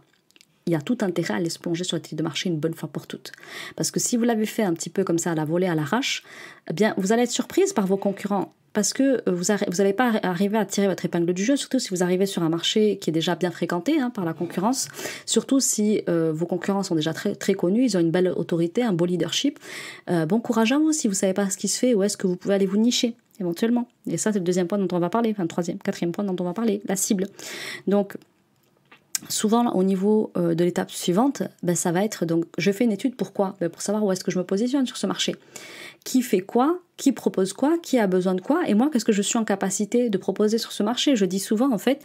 il y a tout intérêt à les plonger sur le titres de marché une bonne fois pour toutes. Parce que si vous l'avez fait un petit peu comme ça à la volée, à l'arrache, eh bien, vous allez être surprise par vos concurrents parce que euh, vous n'allez pas arriver à tirer votre épingle du jeu, surtout si vous arrivez sur un marché qui est déjà bien fréquenté hein, par la concurrence, surtout si euh, vos concurrents sont déjà très, très connus, ils ont une belle autorité, un beau leadership. Euh, bon courage à vous si vous ne savez pas ce qui se fait, ou est-ce que vous pouvez aller vous nicher éventuellement. Et ça, c'est le deuxième point dont on va parler, enfin le troisième, quatrième point dont on va parler, la cible. Donc, souvent au niveau euh, de l'étape suivante, ben, ça va être donc je fais une étude pourquoi ben, Pour savoir où est-ce que je me positionne sur ce marché. Qui fait quoi Qui propose quoi Qui a besoin de quoi Et moi, qu'est-ce que je suis en capacité de proposer sur ce marché Je dis souvent en fait,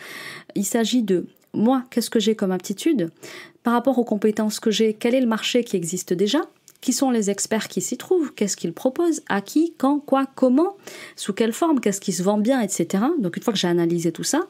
il s'agit de moi, qu'est-ce que j'ai comme aptitude Par rapport aux compétences que j'ai, quel est le marché qui existe déjà qui sont les experts qui s'y trouvent Qu'est-ce qu'ils proposent À qui Quand Quoi Comment Sous quelle forme Qu'est-ce qui se vend bien Etc. Donc une fois que j'ai analysé tout ça,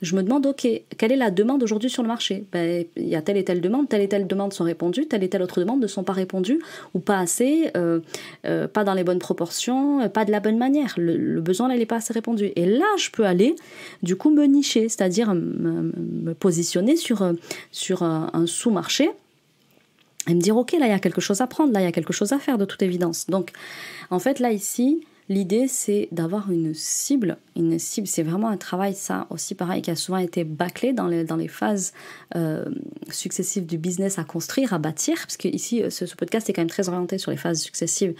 je me demande, ok, quelle est la demande aujourd'hui sur le marché ben, Il y a telle et telle demande, telle et telle demande sont répondues, telle et telle autre demande ne sont pas répondues ou pas assez, euh, euh, pas dans les bonnes proportions, euh, pas de la bonne manière. Le, besoin, là, n'est pas assez répondu. Et là, je peux aller, du coup, me nicher, c'est-à-dire me, me, positionner sur, sur un sous-marché et me dire, OK, là, il y a quelque chose à prendre, là, il y a quelque chose à faire de toute évidence. Donc, en fait, là, ici, L'idée, c'est d'avoir une cible. Une cible, c'est vraiment un travail, ça aussi pareil, qui a souvent été bâclé dans les, dans les phases euh, successives du business à construire, à bâtir. Parce que ici, euh, ce, podcast est quand même très orienté sur les phases successives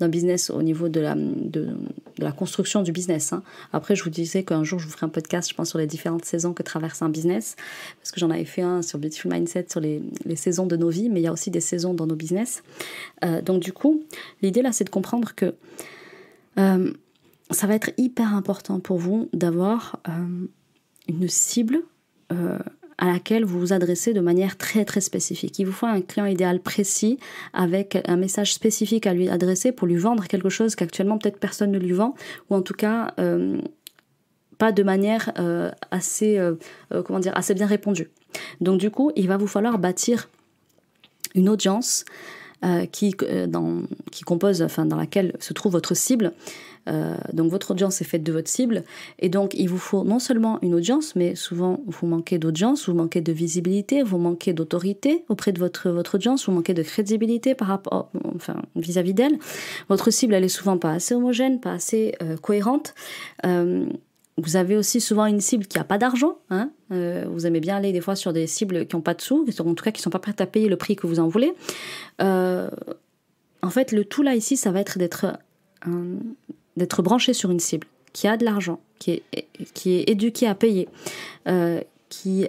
d'un business au niveau de la, de, la construction du business. Hein. Après, je vous disais qu'un jour, je vous ferai un podcast, je pense, sur les différentes saisons que traverse un business. Parce que j'en avais fait un sur Beautiful Mindset, sur les, les, saisons de nos vies, mais il y a aussi des saisons dans nos business. Euh, donc, du coup, l'idée là, c'est de comprendre que euh, ça va être hyper important pour vous d'avoir euh, une cible euh, à laquelle vous vous adressez de manière très très spécifique. Il vous faut un client idéal précis avec un message spécifique à lui adresser pour lui vendre quelque chose qu'actuellement peut-être personne ne lui vend ou en tout cas pas de manière assez comment dire assez bien répondue. Donc du coup, il va vous falloir bâtir une audience euh, qui, euh, dans, qui compose, enfin, dans laquelle se trouve votre cible. Euh, donc votre audience est faite de votre cible. Et donc il vous faut non seulement une audience, mais souvent vous manquez d'audience, vous manquez de visibilité, vous manquez d'autorité auprès de votre, votre audience, vous manquez de crédibilité par rapport, enfin vis-à-vis d'elle. Votre cible elle est souvent pas assez homogène, pas assez cohérente. Vous avez aussi souvent une cible qui n'a pas d'argent. Hein. Euh, vous aimez bien aller des fois sur des cibles qui n'ont pas de sous, en tout cas qui ne sont pas prêtes à payer le prix que vous en voulez. Euh, en fait, le tout là ici, ça va être d'être d'être branché sur une cible qui a de l'argent, qui est, qui est éduquée à payer, euh, qui,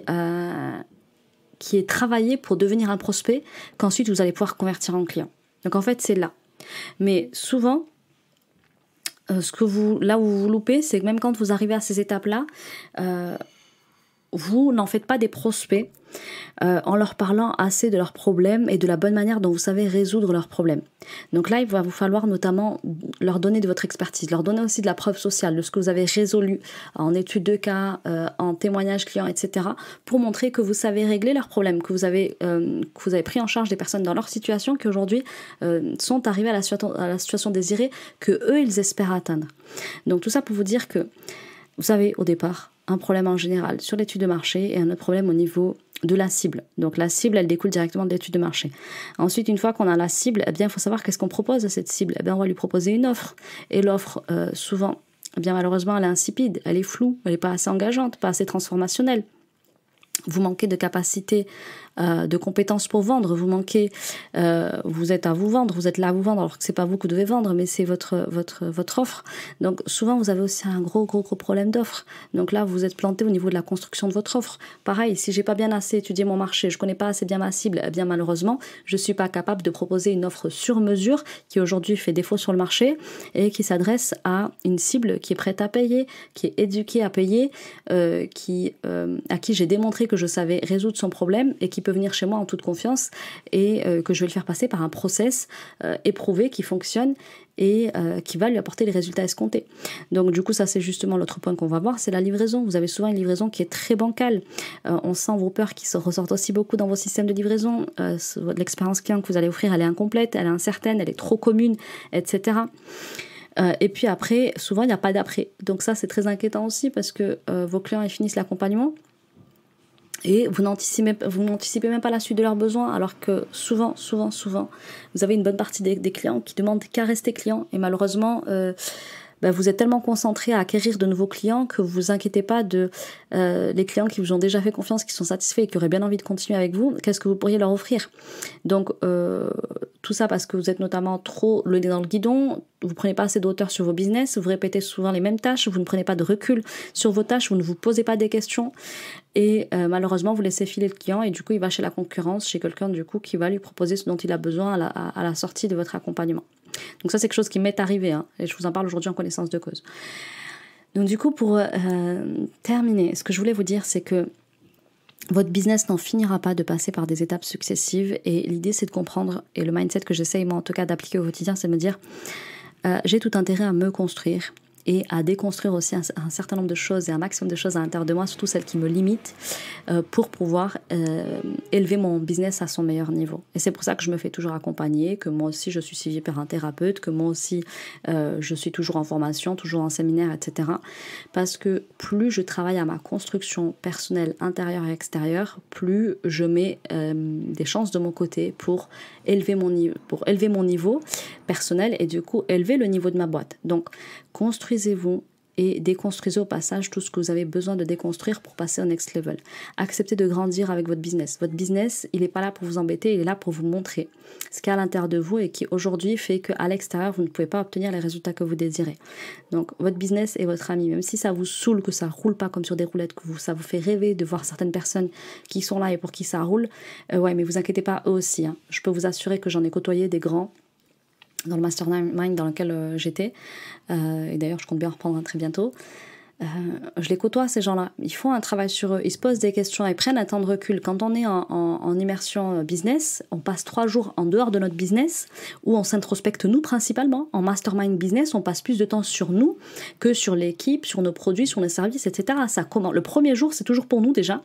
qui est travaillée pour devenir un prospect qu'ensuite vous allez pouvoir convertir en client. Donc en fait, c'est là. Mais souvent, euh, ce que vous, là où vous, vous loupez, c'est que même quand vous arrivez à ces étapes-là, euh, vous n'en faites pas des prospects euh, en leur parlant assez de leurs problèmes et de la bonne manière dont vous savez résoudre leurs problèmes. Donc là, il va vous falloir notamment leur donner de votre expertise, leur donner aussi de la preuve sociale, de ce que vous avez résolu euh, en études de cas, euh, en témoignage clients, etc., pour montrer que vous savez régler leurs problèmes, que vous avez, que vous avez pris en charge des personnes dans leur situation qui aujourd'hui sont arrivées à la, à la situation désirée que eux, ils espèrent atteindre. Donc tout ça pour vous dire que, vous savez, au départ, un problème en général sur l'étude de marché et un autre problème au niveau de la cible. Donc la cible, elle découle directement de l'étude de marché. Ensuite, une fois qu'on a la cible, eh bien, il faut savoir qu'est-ce qu'on propose à cette cible. Eh bien, on va lui proposer une offre. Et l'offre, euh, souvent, eh bien, malheureusement, elle est insipide, elle est floue, elle n'est pas assez engageante, pas assez transformationnelle vous manquez de capacité, euh, de compétences pour vendre, vous manquez, euh, vous êtes à vous vendre, vous êtes là à vous vendre, alors que c'est pas vous que devez vendre, mais c'est votre votre votre offre. Donc souvent vous avez aussi un gros gros gros problème d'offre. Donc là vous êtes planté au niveau de la construction de votre offre. Pareil, si j'ai pas bien assez étudié mon marché, je connais pas assez bien ma cible, eh bien malheureusement je suis pas capable de proposer une offre sur mesure qui aujourd'hui fait défaut sur le marché et qui s'adresse à une cible qui est prête à payer, qui est éduquée à payer, euh, qui à qui j'ai démontré que je savais résoudre son problème et qui peut venir chez moi en toute confiance et euh, que je vais le faire passer par un process euh, éprouvé qui fonctionne et euh, qui va lui apporter les résultats escomptés. Donc du coup, ça c'est justement l'autre point qu'on va voir, c'est la livraison. Vous avez souvent une livraison qui est très bancale. on sent vos peurs qui se ressortent aussi beaucoup dans vos systèmes de livraison. L'expérience client que vous allez offrir, elle est incomplète, elle est incertaine, elle est trop commune, etc. et puis après, souvent, il n'y a pas d'après. Donc ça, c'est très inquiétant aussi parce que vos clients, ils finissent l'accompagnement et vous n'anticipez, même pas la suite de leurs besoins, alors que souvent, souvent, souvent, vous avez une bonne partie des, clients qui demandent qu'à rester client, et malheureusement, euh, bah, vous êtes tellement concentré à acquérir de nouveaux clients que vous vous inquiétez pas de euh, les clients qui vous ont déjà fait confiance, qui sont satisfaits et qui auraient bien envie de continuer avec vous. Qu'est-ce que vous pourriez leur offrir Donc euh, tout ça parce que vous êtes notamment trop le nez dans le guidon, vous prenez pas assez de sur vos business, vous répétez souvent les mêmes tâches, vous ne prenez pas de recul sur vos tâches, vous ne vous posez pas des questions et euh, malheureusement vous laissez filer le client et du coup il va chez la concurrence, chez quelqu'un du coup qui va lui proposer ce dont il a besoin à la, sortie de votre accompagnement. Donc ça c'est quelque chose qui m'est arrivé hein, et je vous en parle aujourd'hui en connaissance de cause. Donc du coup pour euh, terminer, ce que je voulais vous dire c'est que votre business n'en finira pas de passer par des étapes successives et l'idée c'est de comprendre et le mindset que j'essaye moi en tout cas d'appliquer au quotidien c'est de me dire euh, j'ai tout intérêt à me construire et à déconstruire aussi un, certain nombre de choses et un maximum de choses à l'intérieur de moi, surtout celles qui me limitent, euh, pour pouvoir euh, élever mon business à son meilleur niveau. Et c'est pour ça que je me fais toujours accompagner, que moi aussi je suis suivie par un thérapeute, que moi aussi euh, je suis toujours en formation, toujours en séminaire, etc. Parce que plus je travaille à ma construction personnelle intérieure et extérieure, plus je mets des chances de mon côté pour élever mon, pour élever mon niveau personnel et du coup élever le niveau de ma boîte. Donc construire déconstruisez vous et déconstruisez au passage tout ce que vous avez besoin de déconstruire pour passer au next level. Acceptez de grandir avec votre business. Votre business, il n'est pas là pour vous embêter, il est là pour vous montrer ce qu'il y a à l'intérieur de vous et qui aujourd'hui fait qu'à l'extérieur, vous ne pouvez pas obtenir les résultats que vous désirez. Donc, votre business est votre ami. Même si ça vous saoule, que ça roule pas comme sur des roulettes, que ça vous fait rêver de voir certaines personnes qui sont là et pour qui ça roule, euh, ouais, mais vous inquiétez pas, eux aussi. Hein. Je peux vous assurer que j'en ai côtoyé des grands dans le mastermind dans lequel euh, j'étais. Euh, et d'ailleurs, je compte bien reprendre très bientôt. Euh, je les côtoie ces gens-là. Ils font un travail sur eux, ils se posent des questions, ils prennent un temps de recul. Quand on est en, en immersion business, on passe trois jours en dehors de notre business où on s'introspecte nous principalement. En mastermind business, on passe plus de temps sur nous que sur l'équipe, sur nos produits, sur nos services, etc. Ça commence. Le premier jour, c'est toujours pour nous déjà.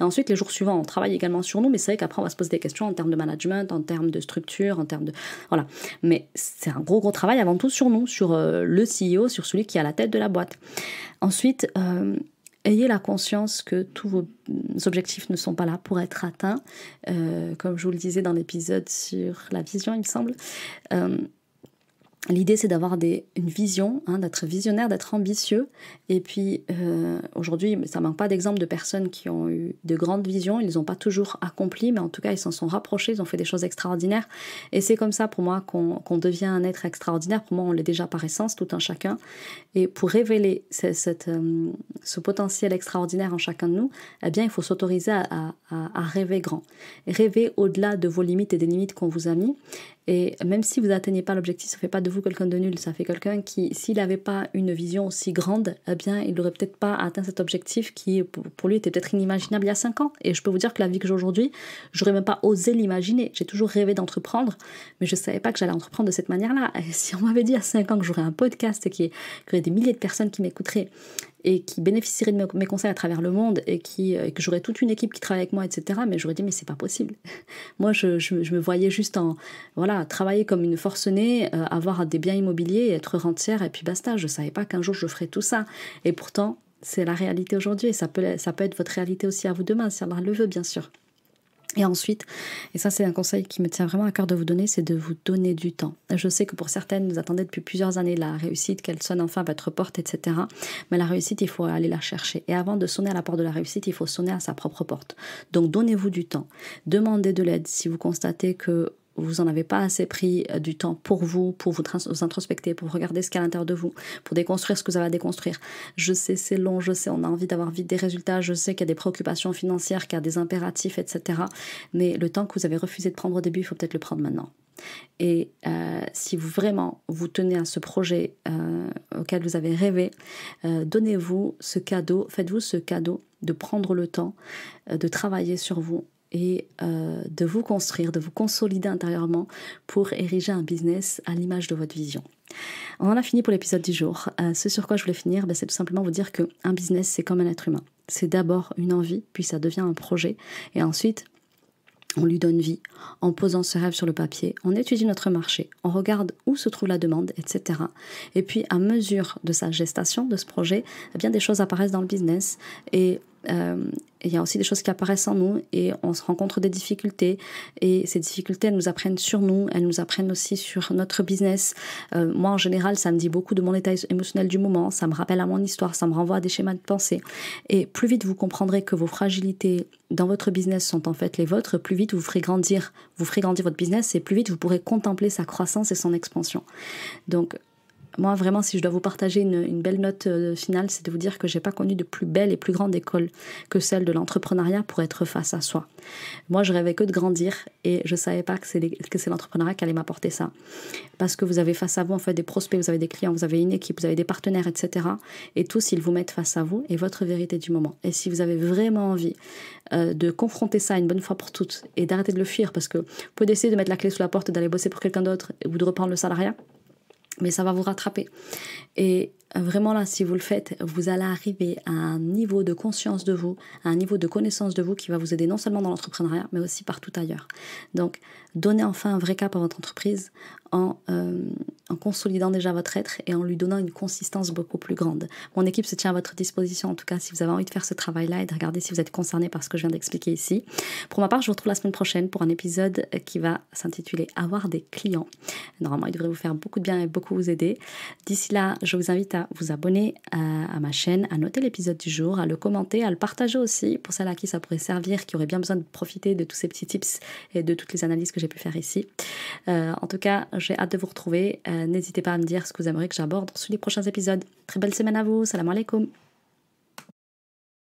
Et ensuite, les jours suivants, on travaille également sur nous, mais c'est vrai qu'après, on va se poser des questions en termes de management, en termes de structure, en termes de. Voilà. Mais c'est un gros, gros travail avant tout sur nous, sur euh, le CEO, sur celui qui est à la tête de la boîte. Ensuite, euh, Ayez la conscience que tous vos objectifs ne sont pas là pour être atteints. Euh, comme je vous le disais dans l'épisode sur la vision, il me semble, L'idée, c'est d'avoir une vision, hein, d'être visionnaire, d'être ambitieux. Et puis, euh, aujourd'hui, ça ne manque pas d'exemples de personnes qui ont eu de grandes visions. Ils ont pas toujours accompli, mais en tout cas, ils s'en sont rapprochés, ils ont fait des choses extraordinaires. Et c'est comme ça, pour moi, qu'on devient un être extraordinaire. Pour moi, on l'est déjà par essence, tout un chacun. Et pour révéler cette, euh, ce potentiel extraordinaire en chacun de nous, eh bien, il faut s'autoriser à, à rêver grand. Rêver au-delà de vos limites et des limites qu'on vous a mis. Et même si vous n'atteignez pas l'objectif, ça ne fait pas de vous quelqu'un de nul, ça fait quelqu'un qui, s'il n'avait pas une vision aussi grande, eh bien, il n'aurait peut-être pas atteint cet objectif qui, pour lui, était peut-être inimaginable il y a 5 ans. Et je peux vous dire que la vie que j'ai aujourd'hui, j'aurais même pas osé l'imaginer. J'ai toujours rêvé d'entreprendre, mais je ne savais pas que j'allais entreprendre de cette manière-là. si on m'avait dit il y a cinq ans que j'aurais un podcast et qu'il y aurait des milliers de personnes qui m'écouteraient et qui bénéficierait de mes conseils à travers le monde et, qui, euh, que j'aurais toute une équipe qui travaille avec moi, etc. Mais j'aurais dit, mais c'est pas possible. moi, je, me voyais juste en, voilà, travailler comme une forcenée, euh, avoir des biens immobiliers, être rentière et puis basta. Je savais pas qu'un jour je ferais tout ça. Et pourtant, c'est la réalité aujourd'hui et ça peut, ça peut être votre réalité aussi à vous demain, si Allah le veut, bien sûr. Et ensuite, et ça c'est un conseil qui me tient vraiment à cœur de vous donner, c'est de vous donner du temps. Je sais que pour certaines, vous attendez depuis plusieurs années la réussite, qu'elle sonne enfin à votre porte, etc. Mais la réussite, il faut aller la chercher. Et avant de sonner à la porte de la réussite, il faut sonner à sa propre porte. Donc donnez-vous du temps. Demandez de l'aide si vous constatez que vous n'en avez pas assez pris euh, du temps pour vous, pour vous, introspecter, pour regarder ce qu'il y a à l'intérieur de vous, pour déconstruire ce que vous avez à déconstruire. Je sais, c'est long, je sais, on a envie d'avoir vite des résultats, je sais qu'il y a des préoccupations financières, qu'il y a des impératifs, etc. Mais le temps que vous avez refusé de prendre au début, il faut peut-être le prendre maintenant. Et euh, si vous vraiment vous tenez à ce projet euh, auquel vous avez rêvé, donnez-vous ce cadeau, faites-vous ce cadeau de prendre le temps de travailler sur vous, et euh, de vous construire, de vous consolider intérieurement pour ériger un business à l'image de votre vision. On en a fini pour l'épisode du jour. Euh, ce sur quoi je voulais finir, ben, c'est tout simplement vous dire qu'un business, c'est comme un être humain. C'est d'abord une envie, puis ça devient un projet, et ensuite, on lui donne vie en posant ce rêve sur le papier, on étudie notre marché, on regarde où se trouve la demande, etc. Et puis à mesure de sa gestation de ce projet, eh bien des choses apparaissent dans le business et euh, il y a aussi des choses qui apparaissent en nous et on se rencontre des difficultés et ces difficultés elles nous apprennent sur nous, elles nous apprennent aussi sur notre business. Euh, moi en général ça me dit beaucoup de mon état émotionnel du moment, ça me rappelle à mon histoire, ça me renvoie à des schémas de pensée et plus vite vous comprendrez que vos fragilités dans votre business sont en fait les vôtres, plus vite vous ferez grandir, vous ferez grandir votre business et plus vite vous pourrez contempler sa croissance et son expansion. Donc moi, vraiment, si je dois vous partager une, belle note euh, finale, c'est de vous dire que j'ai pas connu de plus belle et plus grande école que celle de l'entrepreneuriat pour être face à soi. Moi, je rêvais que de grandir et je savais pas que c'est l'entrepreneuriat qui allait m'apporter ça. Parce que vous avez face à vous, en fait, des prospects, vous avez des clients, vous avez une équipe, vous avez des partenaires, etc. Et tous, ils vous mettent face à vous et votre vérité du moment. Et si vous avez vraiment envie euh, de confronter ça une bonne fois pour toutes et d'arrêter de le fuir, parce que vous pouvez essayer de mettre la clé sous la porte, d'aller bosser pour quelqu'un d'autre ou de reprendre le salariat, mais ça va vous rattraper. Vraiment là, si vous le faites, vous allez arriver à un niveau de conscience de vous, à un niveau de connaissance de vous qui va vous aider non seulement dans l'entrepreneuriat, mais aussi partout ailleurs. Donc, donnez enfin un vrai cap à votre entreprise en, euh, en, consolidant déjà votre être et en lui donnant une consistance beaucoup plus grande. Mon équipe se tient à votre disposition, en tout cas, si vous avez envie de faire ce travail-là et de regarder si vous êtes concerné par ce que je viens d'expliquer ici. Pour ma part, je vous retrouve la semaine prochaine pour un épisode qui va s'intituler Avoir des clients. Normalement, il devrait vous faire beaucoup de bien et beaucoup vous aider. D'ici là, je vous invite à vous abonner à, ma chaîne, à noter l'épisode du jour, à le commenter, à le partager aussi pour celles à qui ça pourrait servir, qui auraient bien besoin de profiter de tous ces petits tips et de toutes les analyses que j'ai pu faire ici. Euh, en tout cas, j'ai hâte de vous retrouver. Euh, n'hésitez pas à me dire ce que vous aimeriez que j'aborde sous les prochains épisodes. Très belle semaine à vous. Salam alaikum.